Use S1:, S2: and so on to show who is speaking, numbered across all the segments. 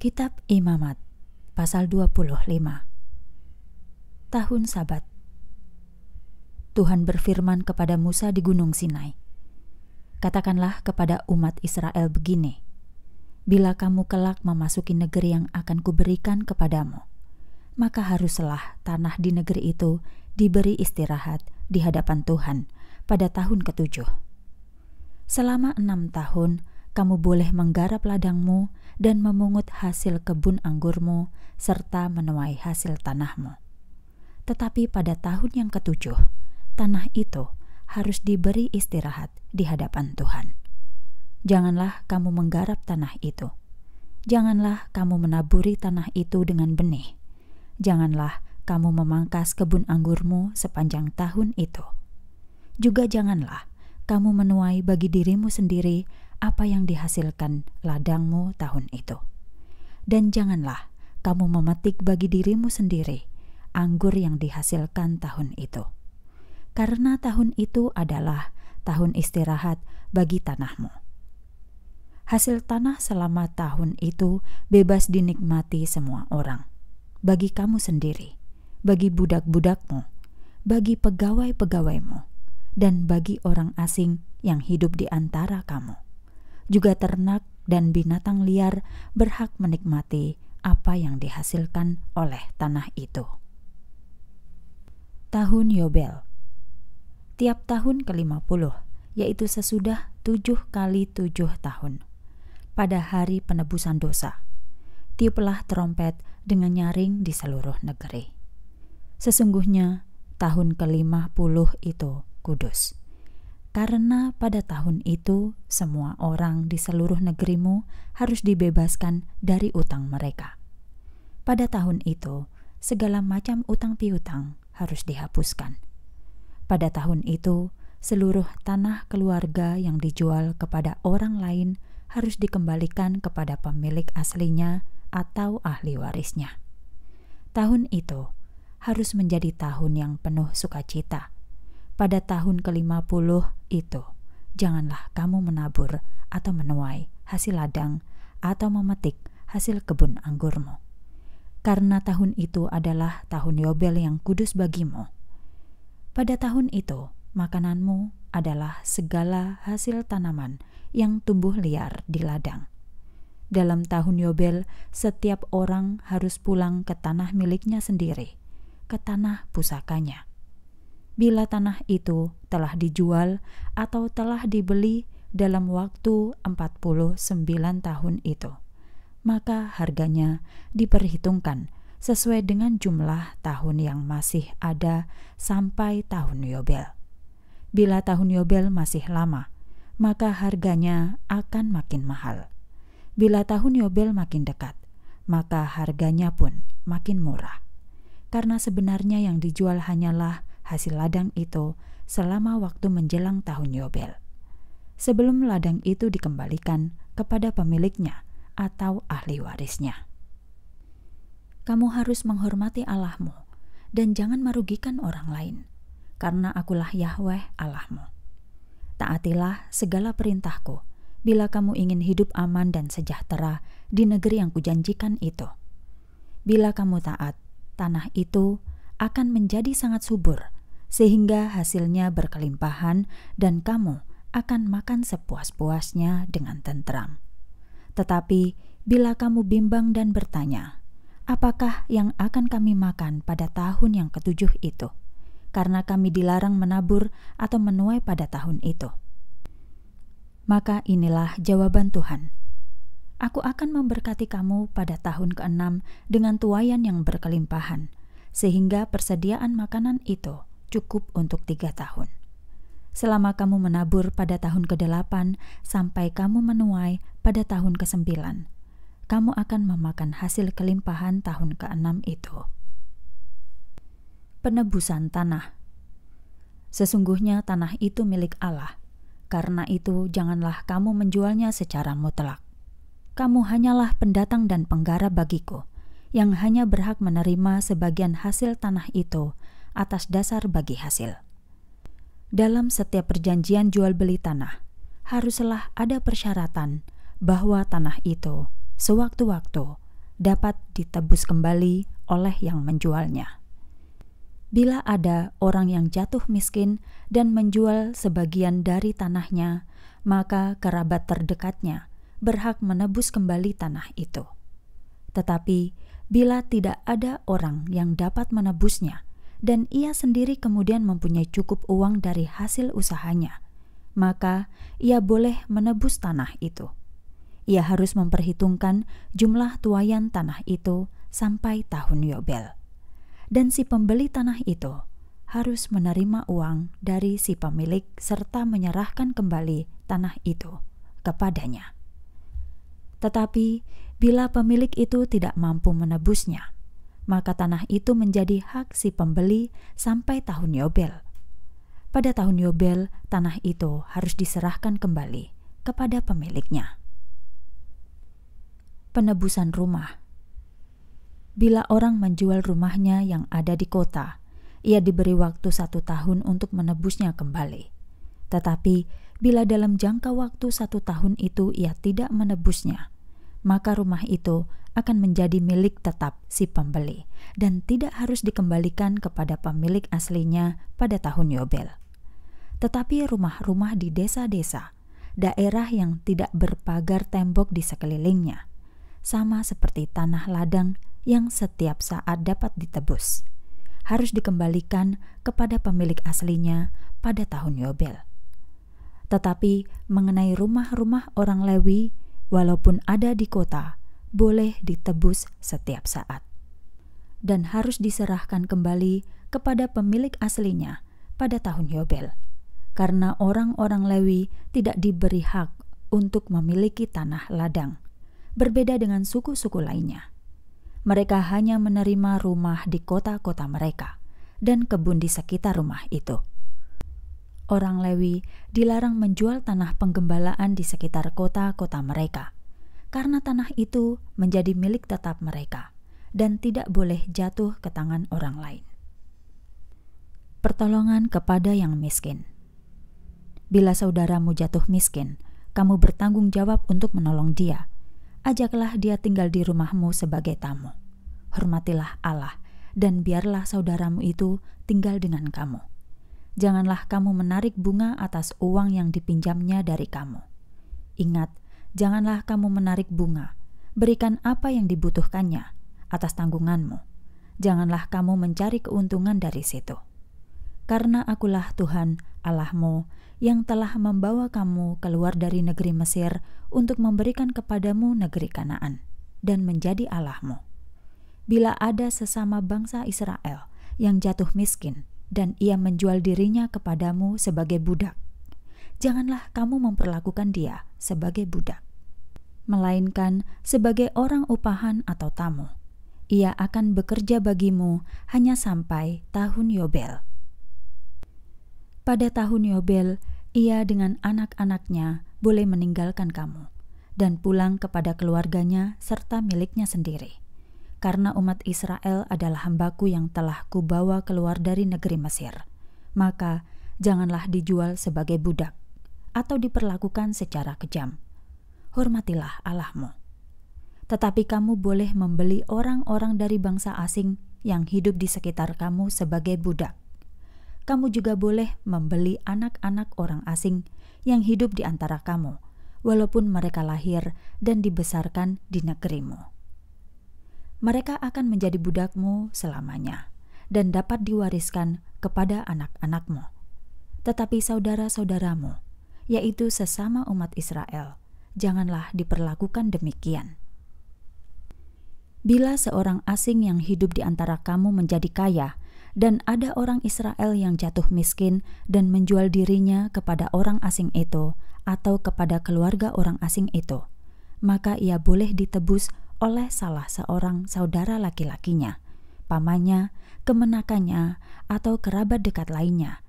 S1: Kitab Imamat pasal 25 Tahun Sabat Tuhan berfirman kepada Musa di Gunung Sinai Katakanlah kepada umat Israel begini Bila kamu kelak memasuki negeri yang akan kuberikan kepadamu maka haruslah tanah di negeri itu diberi istirahat di hadapan Tuhan pada tahun ketujuh. Selama enam tahun kamu boleh menggarap ladangmu dan memungut hasil kebun anggurmu serta menuai hasil tanahmu. Tetapi pada tahun yang ketujuh, tanah itu harus diberi istirahat di hadapan Tuhan. Janganlah kamu menggarap tanah itu. Janganlah kamu menaburi tanah itu dengan benih. Janganlah kamu memangkas kebun anggurmu sepanjang tahun itu. Juga janganlah kamu menuai bagi dirimu sendiri apa yang dihasilkan ladangmu tahun itu. Dan janganlah kamu memetik bagi dirimu sendiri anggur yang dihasilkan tahun itu. Karena tahun itu adalah tahun istirahat bagi tanahmu. Hasil tanah selama tahun itu bebas dinikmati semua orang, bagi kamu sendiri, bagi budak-budakmu, bagi pegawai-pegawaimu, dan bagi orang asing yang hidup di antara kamu juga ternak dan binatang liar berhak menikmati apa yang dihasilkan oleh tanah itu. Tahun Yobel Tiap tahun ke-50, yaitu sesudah tujuh kali tujuh tahun, pada hari penebusan dosa, tiuplah trompet dengan nyaring di seluruh negeri. Sesungguhnya, tahun ke-50 itu kudus karena pada tahun itu semua orang di seluruh negerimu harus dibebaskan dari utang mereka. Pada tahun itu, segala macam utang piutang harus dihapuskan. Pada tahun itu, seluruh tanah keluarga yang dijual kepada orang lain harus dikembalikan kepada pemilik aslinya atau ahli warisnya. Tahun itu harus menjadi tahun yang penuh sukacita. Pada tahun ke-50 itu, janganlah kamu menabur atau menuai hasil ladang atau memetik hasil kebun anggurmu. Karena tahun itu adalah tahun Yobel yang kudus bagimu. Pada tahun itu, makananmu adalah segala hasil tanaman yang tumbuh liar di ladang. Dalam tahun Yobel, setiap orang harus pulang ke tanah miliknya sendiri, ke tanah pusakanya bila tanah itu telah dijual atau telah dibeli dalam waktu 49 tahun itu. Maka harganya diperhitungkan sesuai dengan jumlah tahun yang masih ada sampai tahun Yobel. Bila tahun Yobel masih lama, maka harganya akan makin mahal. Bila tahun Yobel makin dekat, maka harganya pun makin murah. Karena sebenarnya yang dijual hanyalah hasil ladang itu selama waktu menjelang tahun Yobel. Sebelum ladang itu dikembalikan kepada pemiliknya atau ahli warisnya. Kamu harus menghormati Allahmu dan jangan merugikan orang lain, karena akulah Yahweh Allahmu. Taatilah segala perintahku bila kamu ingin hidup aman dan sejahtera di negeri yang kujanjikan itu. Bila kamu taat, tanah itu akan menjadi sangat subur sehingga hasilnya berkelimpahan dan kamu akan makan sepuas-puasnya dengan tentram. Tetapi bila kamu bimbang dan bertanya, "Apakah yang akan kami makan pada tahun yang ketujuh itu?" karena kami dilarang menabur atau menuai pada tahun itu. Maka inilah jawaban Tuhan. Aku akan memberkati kamu pada tahun keenam dengan tuayan yang berkelimpahan, sehingga persediaan makanan itu cukup untuk tiga tahun. Selama kamu menabur pada tahun ke-8 sampai kamu menuai pada tahun ke-9, kamu akan memakan hasil kelimpahan tahun ke-6 itu. Penebusan tanah Sesungguhnya tanah itu milik Allah. Karena itu, janganlah kamu menjualnya secara mutlak. Kamu hanyalah pendatang dan penggarap bagiku, yang hanya berhak menerima sebagian hasil tanah itu atas dasar bagi hasil. Dalam setiap perjanjian jual beli tanah, haruslah ada persyaratan bahwa tanah itu sewaktu-waktu dapat ditebus kembali oleh yang menjualnya. Bila ada orang yang jatuh miskin dan menjual sebagian dari tanahnya, maka kerabat terdekatnya berhak menebus kembali tanah itu. Tetapi, bila tidak ada orang yang dapat menebusnya, dan ia sendiri kemudian mempunyai cukup uang dari hasil usahanya, maka ia boleh menebus tanah itu. Ia harus memperhitungkan jumlah tuayan tanah itu sampai tahun Yobel. Dan si pembeli tanah itu harus menerima uang dari si pemilik serta menyerahkan kembali tanah itu kepadanya. Tetapi bila pemilik itu tidak mampu menebusnya, maka tanah itu menjadi hak si pembeli sampai tahun Yobel. Pada tahun Yobel, tanah itu harus diserahkan kembali kepada pemiliknya. Penebusan rumah Bila orang menjual rumahnya yang ada di kota, ia diberi waktu satu tahun untuk menebusnya kembali. Tetapi, bila dalam jangka waktu satu tahun itu ia tidak menebusnya, maka rumah itu akan menjadi milik tetap si pembeli dan tidak harus dikembalikan kepada pemilik aslinya pada tahun Yobel. Tetapi rumah-rumah di desa-desa, daerah yang tidak berpagar tembok di sekelilingnya, sama seperti tanah ladang yang setiap saat dapat ditebus, harus dikembalikan kepada pemilik aslinya pada tahun Yobel. Tetapi mengenai rumah-rumah orang Lewi walaupun ada di kota, boleh ditebus setiap saat dan harus diserahkan kembali kepada pemilik aslinya pada tahun Yobel, karena orang-orang Lewi tidak diberi hak untuk memiliki tanah ladang, berbeda dengan suku-suku lainnya. Mereka hanya menerima rumah di kota-kota mereka dan kebun di sekitar rumah itu orang Lewi dilarang menjual tanah penggembalaan di sekitar kota-kota mereka, karena tanah itu menjadi milik tetap mereka dan tidak boleh jatuh ke tangan orang lain. Pertolongan kepada yang miskin. Bila saudaramu jatuh miskin, kamu bertanggung jawab untuk menolong dia. Ajaklah dia tinggal di rumahmu sebagai tamu. Hormatilah Allah, dan biarlah saudaramu itu tinggal dengan kamu janganlah kamu menarik bunga atas uang yang dipinjamnya dari kamu. Ingat, janganlah kamu menarik bunga. Berikan apa yang dibutuhkannya atas tanggunganmu. Janganlah kamu mencari keuntungan dari situ. Karena akulah Tuhan Allahmu yang telah membawa kamu keluar dari negeri Mesir untuk memberikan kepadamu negeri Kanaan dan menjadi Allahmu. Bila ada sesama bangsa Israel yang jatuh miskin, dan ia menjual dirinya kepadamu sebagai budak. Janganlah kamu memperlakukan dia sebagai budak, melainkan sebagai orang upahan atau tamu. Ia akan bekerja bagimu hanya sampai tahun Yobel. Pada tahun Yobel, ia dengan anak-anaknya boleh meninggalkan kamu dan pulang kepada keluarganya serta miliknya sendiri karena umat Israel adalah hambaku yang telah kubawa keluar dari negeri Mesir. Maka janganlah dijual sebagai budak atau diperlakukan secara kejam. Hormatilah Allahmu. Tetapi kamu boleh membeli orang-orang dari bangsa asing yang hidup di sekitar kamu sebagai budak. Kamu juga boleh membeli anak-anak orang asing yang hidup di antara kamu, walaupun mereka lahir dan dibesarkan di negerimu mereka akan menjadi budakmu selamanya dan dapat diwariskan kepada anak-anakmu. Tetapi saudara-saudaramu, yaitu sesama umat Israel, janganlah diperlakukan demikian. Bila seorang asing yang hidup di antara kamu menjadi kaya, dan ada orang Israel yang jatuh miskin dan menjual dirinya kepada orang asing itu atau kepada keluarga orang asing itu, maka ia boleh ditebus oleh salah seorang saudara laki-lakinya, pamannya, kemenakannya, atau kerabat dekat lainnya.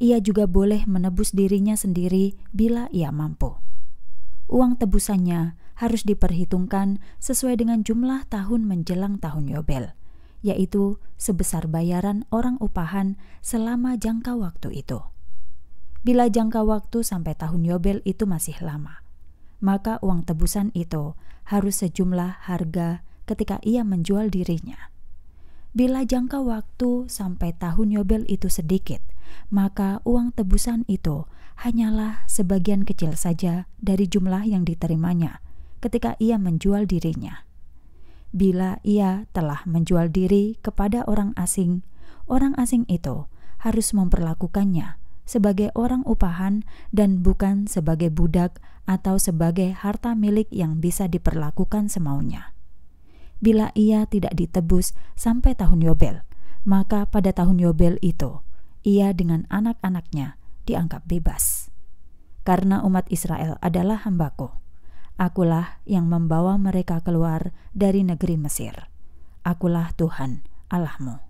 S1: Ia juga boleh menebus dirinya sendiri bila ia mampu. Uang tebusannya harus diperhitungkan sesuai dengan jumlah tahun menjelang tahun Yobel, yaitu sebesar bayaran orang upahan selama jangka waktu itu bila jangka waktu sampai tahun Yobel itu masih lama maka uang tebusan itu harus sejumlah harga ketika ia menjual dirinya. Bila jangka waktu sampai tahun Yobel itu sedikit, maka uang tebusan itu hanyalah sebagian kecil saja dari jumlah yang diterimanya ketika ia menjual dirinya. Bila ia telah menjual diri kepada orang asing, orang asing itu harus memperlakukannya sebagai orang upahan dan bukan sebagai budak atau sebagai harta milik yang bisa diperlakukan semaunya. Bila ia tidak ditebus sampai tahun Yobel, maka pada tahun Yobel itu ia dengan anak-anaknya dianggap bebas. Karena umat Israel adalah hambaku, akulah yang membawa mereka keluar dari negeri Mesir. Akulah Tuhan Allahmu.